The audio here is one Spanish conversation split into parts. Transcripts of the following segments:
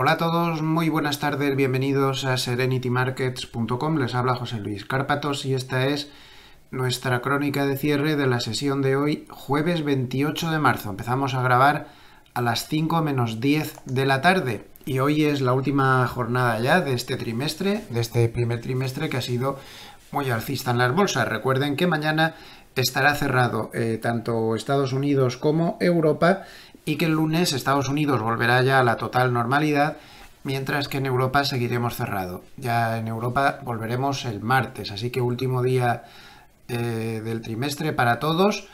Hola a todos, muy buenas tardes, bienvenidos a serenitymarkets.com. Les habla José Luis Cárpatos y esta es nuestra crónica de cierre de la sesión de hoy, jueves 28 de marzo. Empezamos a grabar a las 5 menos 10 de la tarde y hoy es la última jornada ya de este trimestre, de este primer trimestre que ha sido muy alcista en las bolsas. Recuerden que mañana estará cerrado eh, tanto Estados Unidos como Europa y que el lunes Estados Unidos volverá ya a la total normalidad, mientras que en Europa seguiremos cerrado. Ya en Europa volveremos el martes, así que último día eh, del trimestre para todos,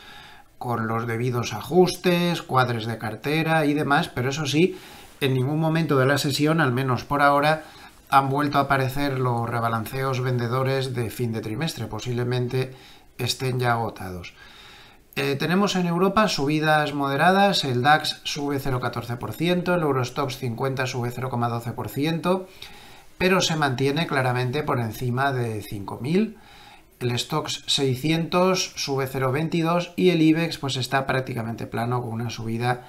con los debidos ajustes, cuadres de cartera y demás, pero eso sí, en ningún momento de la sesión, al menos por ahora, han vuelto a aparecer los rebalanceos vendedores de fin de trimestre, posiblemente estén ya agotados. Eh, tenemos en Europa subidas moderadas, el DAX sube 0,14%, el Eurostox 50 sube 0,12%, pero se mantiene claramente por encima de 5.000. El Stox 600 sube 0,22 y el IBEX pues está prácticamente plano con una subida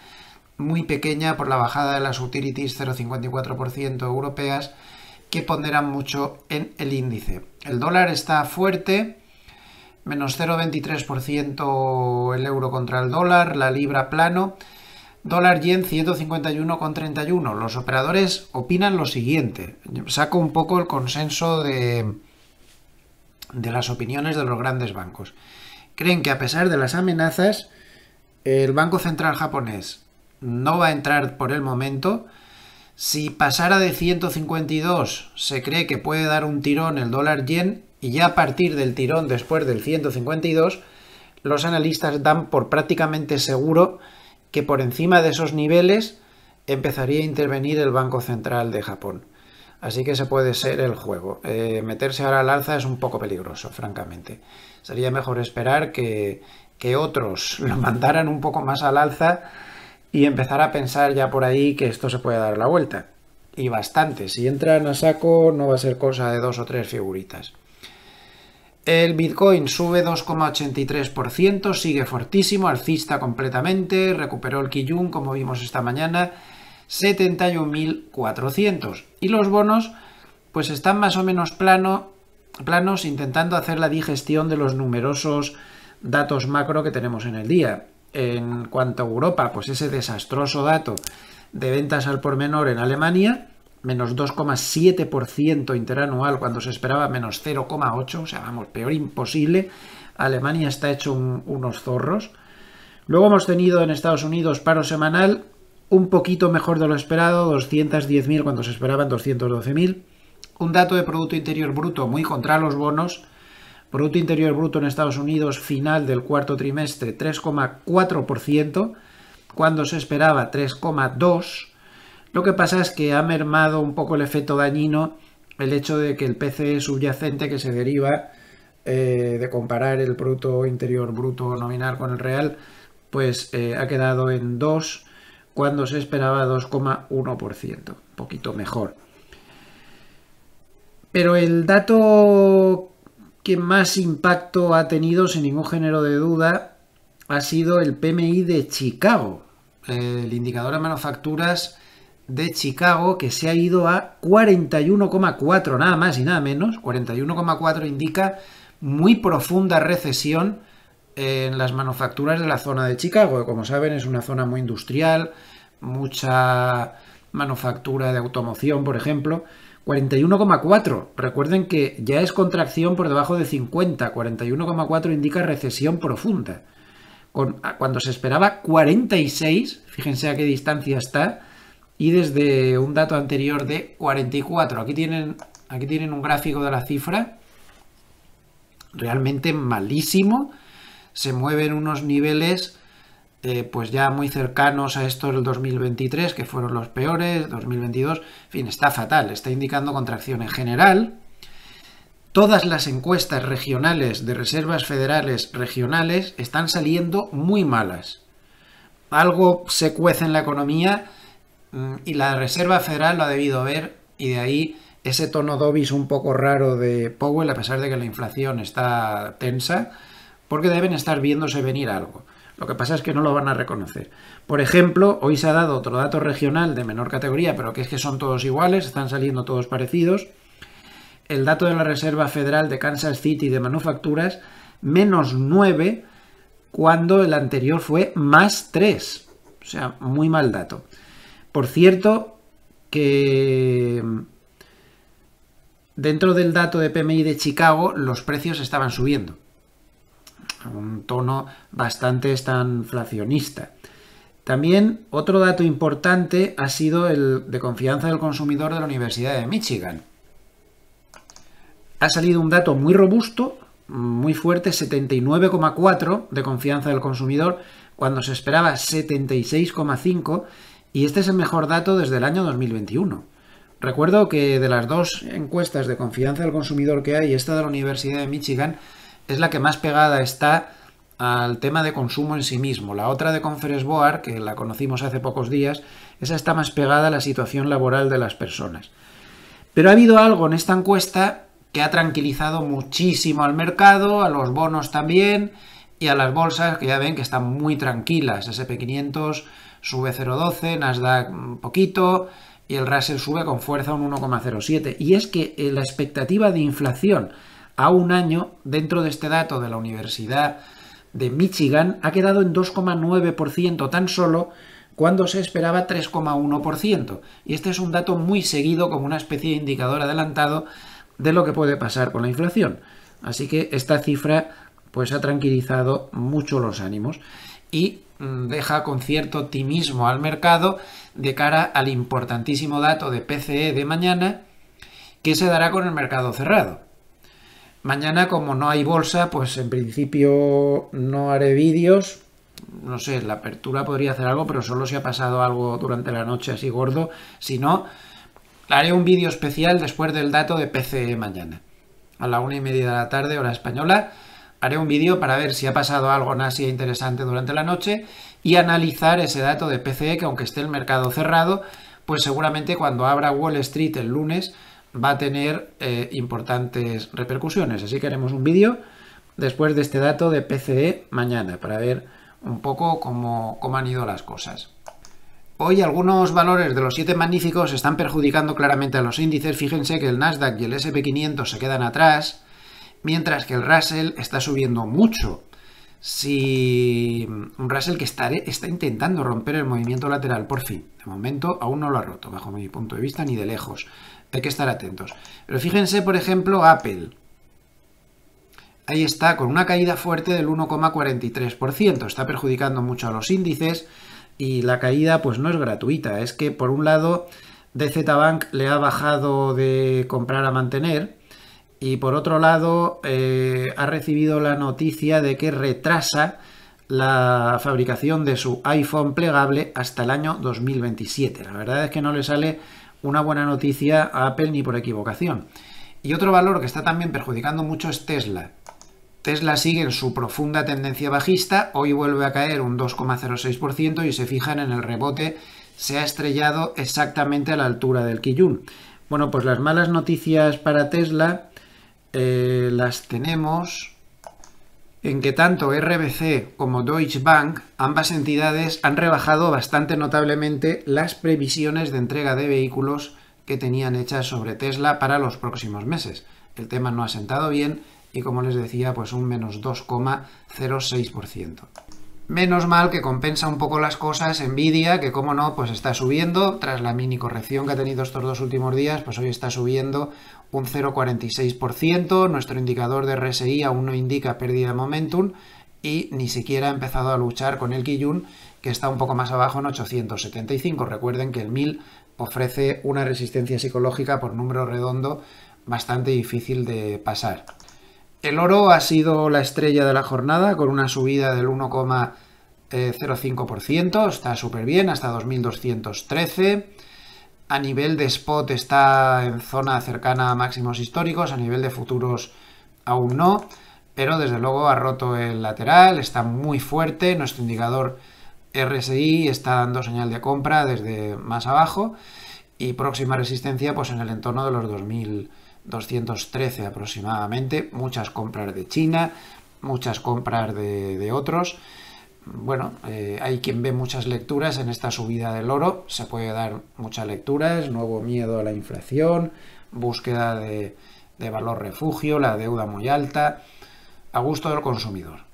muy pequeña por la bajada de las utilities 0,54% europeas que ponderan mucho en el índice. El dólar está fuerte menos 0,23% el euro contra el dólar, la libra plano, dólar yen 151,31. Los operadores opinan lo siguiente. Saco un poco el consenso de, de las opiniones de los grandes bancos. Creen que a pesar de las amenazas, el Banco Central japonés no va a entrar por el momento. Si pasara de 152, se cree que puede dar un tirón el dólar yen y ya a partir del tirón después del 152, los analistas dan por prácticamente seguro que por encima de esos niveles empezaría a intervenir el Banco Central de Japón. Así que ese puede ser el juego. Eh, meterse ahora al alza es un poco peligroso, francamente. Sería mejor esperar que, que otros lo mandaran un poco más al alza y empezar a pensar ya por ahí que esto se puede dar la vuelta. Y bastante. Si entran a saco no va a ser cosa de dos o tres figuritas. El Bitcoin sube 2,83%, sigue fortísimo, alcista completamente, recuperó el Kijun como vimos esta mañana, 71.400. Y los bonos pues están más o menos plano, planos intentando hacer la digestión de los numerosos datos macro que tenemos en el día. En cuanto a Europa, pues ese desastroso dato de ventas al por menor en Alemania, menos 2,7% interanual cuando se esperaba menos 0,8%, o sea, vamos, peor imposible. Alemania está hecho unos zorros. Luego hemos tenido en Estados Unidos paro semanal, un poquito mejor de lo esperado, 210.000 cuando se esperaban 212.000. Un dato de Producto Interior Bruto muy contra los bonos. Producto Interior Bruto en Estados Unidos final del cuarto trimestre 3,4%, cuando se esperaba 3,2%. Lo que pasa es que ha mermado un poco el efecto dañino el hecho de que el PCE subyacente que se deriva eh, de comparar el Producto Interior Bruto nominal con el real, pues eh, ha quedado en 2 cuando se esperaba 2,1%, un poquito mejor. Pero el dato que más impacto ha tenido, sin ningún género de duda, ha sido el PMI de Chicago, el indicador de manufacturas de Chicago que se ha ido a 41,4, nada más y nada menos. 41,4 indica muy profunda recesión en las manufacturas de la zona de Chicago, como saben es una zona muy industrial, mucha manufactura de automoción, por ejemplo. 41,4. Recuerden que ya es contracción por debajo de 50. 41,4 indica recesión profunda. Con, cuando se esperaba 46, fíjense a qué distancia está, y desde un dato anterior de 44. Aquí tienen, aquí tienen un gráfico de la cifra realmente malísimo. Se mueven unos niveles eh, pues ya muy cercanos a estos del 2023, que fueron los peores, 2022, en fin, está fatal, está indicando contracción en general. Todas las encuestas regionales de reservas federales regionales están saliendo muy malas. Algo se cuece en la economía y la Reserva Federal lo ha debido ver y de ahí ese tono dobis un poco raro de Powell, a pesar de que la inflación está tensa, porque deben estar viéndose venir algo. Lo que pasa es que no lo van a reconocer. Por ejemplo, hoy se ha dado otro dato regional de menor categoría, pero que es que son todos iguales, están saliendo todos parecidos. El dato de la Reserva Federal de Kansas City de manufacturas, menos 9, cuando el anterior fue más 3. O sea, muy mal dato. Por cierto, que dentro del dato de PMI de Chicago los precios estaban subiendo. un tono bastante estanflacionista. También otro dato importante ha sido el de confianza del consumidor de la Universidad de Michigan. Ha salido un dato muy robusto, muy fuerte, 79,4 de confianza del consumidor, cuando se esperaba 76,5 y este es el mejor dato desde el año 2021. Recuerdo que de las dos encuestas de confianza del consumidor que hay, esta de la Universidad de Michigan es la que más pegada está al tema de consumo en sí mismo. La otra de Conference Board, que la conocimos hace pocos días, esa está más pegada a la situación laboral de las personas. Pero ha habido algo en esta encuesta que ha tranquilizado muchísimo al mercado, a los bonos también y a las bolsas que ya ven que están muy tranquilas. SP500 sube 0,12, Nasdaq un mm, poquito y el Russell sube con fuerza un 1,07. Y es que eh, la expectativa de inflación a un año dentro de este dato de la Universidad de Michigan ha quedado en 2,9% tan solo cuando se esperaba 3,1%. Y este es un dato muy seguido como una especie de indicador adelantado de lo que puede pasar con la inflación. Así que esta cifra pues ha tranquilizado mucho los ánimos y mm, deja con cierto optimismo al mercado de cara al importantísimo dato de PCE de mañana que se dará con el mercado cerrado. Mañana como no hay bolsa, pues en principio no haré vídeos. No sé, la apertura podría hacer algo, pero solo si ha pasado algo durante la noche así gordo. Si no, haré un vídeo especial después del dato de PCE mañana. A la una y media de la tarde, hora española haré un vídeo para ver si ha pasado algo en Asia interesante durante la noche y analizar ese dato de PCE que aunque esté el mercado cerrado, pues seguramente cuando abra Wall Street el lunes va a tener eh, importantes repercusiones. Así que haremos un vídeo después de este dato de PCE mañana para ver un poco cómo, cómo han ido las cosas. Hoy algunos valores de los 7 magníficos están perjudicando claramente a los índices. Fíjense que el Nasdaq y el SP500 se quedan atrás mientras que el Russell está subiendo mucho. Si un Russell que está, está intentando romper el movimiento lateral, por fin. De momento aún no lo ha roto, bajo mi punto de vista, ni de lejos. Hay que estar atentos. Pero fíjense, por ejemplo, Apple. Ahí está, con una caída fuerte del 1,43%. Está perjudicando mucho a los índices y la caída pues no es gratuita. Es que por un lado DZ Bank le ha bajado de comprar a mantener y por otro lado, eh, ha recibido la noticia de que retrasa la fabricación de su iPhone plegable hasta el año 2027. La verdad es que no le sale una buena noticia a Apple ni por equivocación. Y otro valor que está también perjudicando mucho es Tesla. Tesla sigue en su profunda tendencia bajista, hoy vuelve a caer un 2,06% y se fijan en el rebote, se ha estrellado exactamente a la altura del Kijun. Bueno, pues las malas noticias para Tesla eh, las tenemos en que tanto RBC como Deutsche Bank, ambas entidades, han rebajado bastante notablemente las previsiones de entrega de vehículos que tenían hechas sobre Tesla para los próximos meses. El tema no ha sentado bien y como les decía, pues un menos 2,06%. Menos mal que compensa un poco las cosas Nvidia, que como no, pues está subiendo, tras la mini corrección que ha tenido estos dos últimos días, pues hoy está subiendo un 0,46%, nuestro indicador de RSI aún no indica pérdida de momentum y ni siquiera ha empezado a luchar con el Kiyun, que está un poco más abajo en 875. Recuerden que el 1000 ofrece una resistencia psicológica por número redondo bastante difícil de pasar. El oro ha sido la estrella de la jornada con una subida del 1,05%, está súper bien, hasta 2213. A nivel de spot está en zona cercana a máximos históricos, a nivel de futuros aún no, pero desde luego ha roto el lateral, está muy fuerte, nuestro indicador RSI está dando señal de compra desde más abajo y próxima resistencia pues en el entorno de los 2000 213 aproximadamente, muchas compras de China, muchas compras de, otros. Bueno, eh, hay quien ve muchas lecturas en esta subida del oro, se puede dar muchas lecturas, nuevo miedo a la inflación, búsqueda de, de valor refugio, la deuda muy alta, a gusto del consumidor.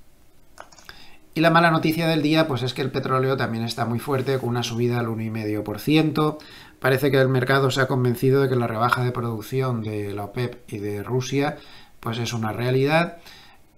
Y la mala noticia del día pues es que el petróleo también está muy fuerte, con una subida al 1,5%, Parece que el mercado se ha convencido de que la rebaja de producción de la OPEP y de Rusia pues es una realidad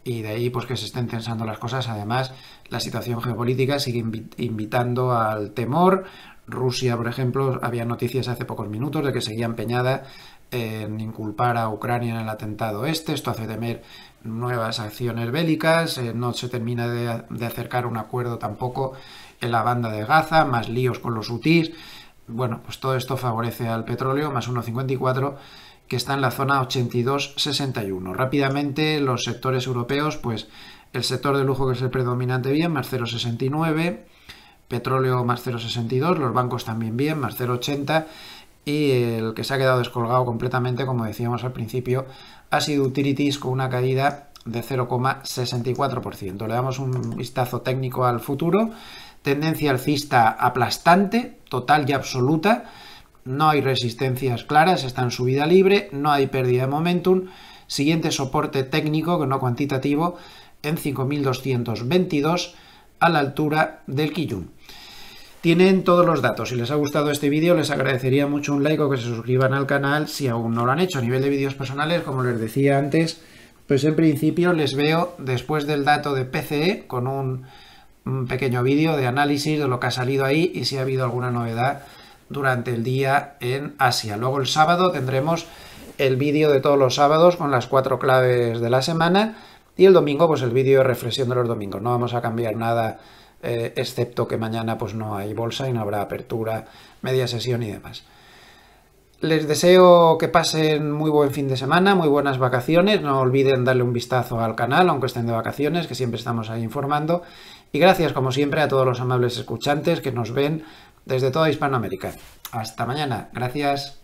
y de ahí pues que se estén tensando las cosas. Además, la situación geopolítica sigue invitando al temor. Rusia, por ejemplo, había noticias hace pocos minutos de que seguía empeñada en inculpar a Ucrania en el atentado este. Esto hace temer nuevas acciones bélicas. Eh, no se termina de, acercar un acuerdo tampoco en la banda de Gaza, más líos con los UTIs. Bueno, pues todo esto favorece al petróleo, más 1,54, que está en la zona 82,61. Rápidamente los sectores europeos, pues el sector de lujo que es el predominante bien, más 0,69, petróleo más 0,62, los bancos también bien, más 0,80 y el que se ha quedado descolgado completamente, como decíamos al principio, ha sido Utilities con una caída de 0,64%. Le damos un vistazo técnico al futuro. Tendencia alcista aplastante, total y absoluta. No hay resistencias claras, está en subida libre, no hay pérdida de momentum. Siguiente soporte técnico, que no cuantitativo, en 5222 a la altura del Kijun. Tienen todos los datos. Si les ha gustado este vídeo, les agradecería mucho un like o que se suscriban al canal si aún no lo han hecho. A nivel de vídeos personales, como les decía antes, pues en principio les veo después del dato de PCE con un un pequeño vídeo de análisis de lo que ha salido ahí y si ha habido alguna novedad durante el día en Asia. Luego el sábado tendremos el vídeo de todos los sábados con las cuatro claves de la semana y el domingo pues el vídeo de reflexión de los domingos. No vamos a cambiar nada eh, excepto que mañana pues no hay bolsa y no habrá apertura, media sesión y demás. Les deseo que pasen muy buen fin de semana, muy buenas vacaciones. No olviden darle un vistazo al canal, aunque estén de vacaciones, que siempre estamos ahí informando. Y gracias, como siempre, a todos los amables escuchantes que nos ven desde toda Hispanoamérica. Hasta mañana. Gracias.